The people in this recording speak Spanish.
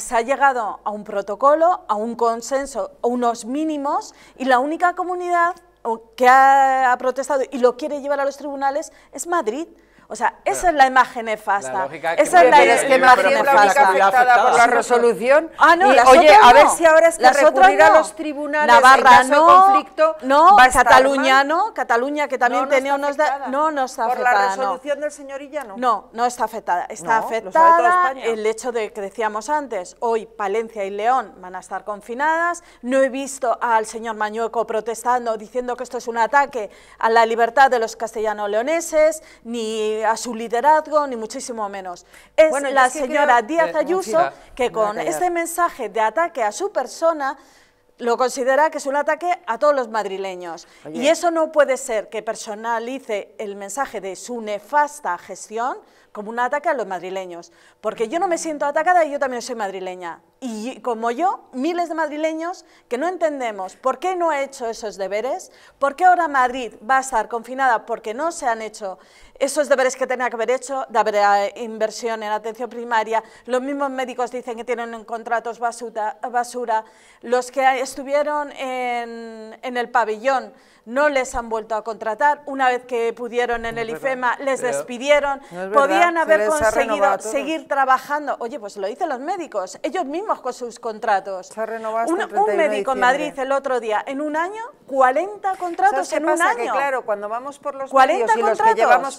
se ha llegado a un protocolo, a un consenso, a unos mínimos y la única comunidad que ha, protestado y lo quiere llevar a los tribunales es Madrid. O sea, esa es la imagen nefasta. esa es la, imagen nefasta. afectada por la resolución. Ah, no, oye, a ver si ahora es que las otras a los Navarra no, conflicto. No, Cataluña no, Cataluña que también tenía unos no no está afectada. Por la resolución del señor Illano. No, no está afectada. Está afectada el hecho de que decíamos antes, hoy Palencia y León van a estar confinadas. No he visto al señor Mañueco protestando diciendo que esto es un ataque a la libertad de los castellano-leoneses ni eh, a su liderazgo, ni muchísimo menos. Es la señora Díaz eh, Ayuso que con este mensaje de ataque a su persona lo considera que es un ataque a todos los madrileños. Y eso no puede ser que personalice el mensaje de su nefasta gestión como un ataque a los madrileños. Porque yo no me siento atacada y yo también soy madrileña. Y como yo, miles de madrileños que no entendemos por qué no ha hecho esos deberes, por qué ahora Madrid va a estar confinada porque no se han hecho esos deberes que tenía que haber hecho, de haber eh, inversión en atención primaria, los mismos médicos dicen que tienen contratos basura, los que estuvieron en, el pabellón no les han vuelto a contratar, una vez que pudieron en el IFEMA les despidieron, podían haber conseguido seguir trabajando, oye, pues lo dicen los médicos, ellos mismos con sus contratos. un, médico en Madrid el otro día, en un año, 40 contratos en un año. claro, cuando vamos por los y los que llevamos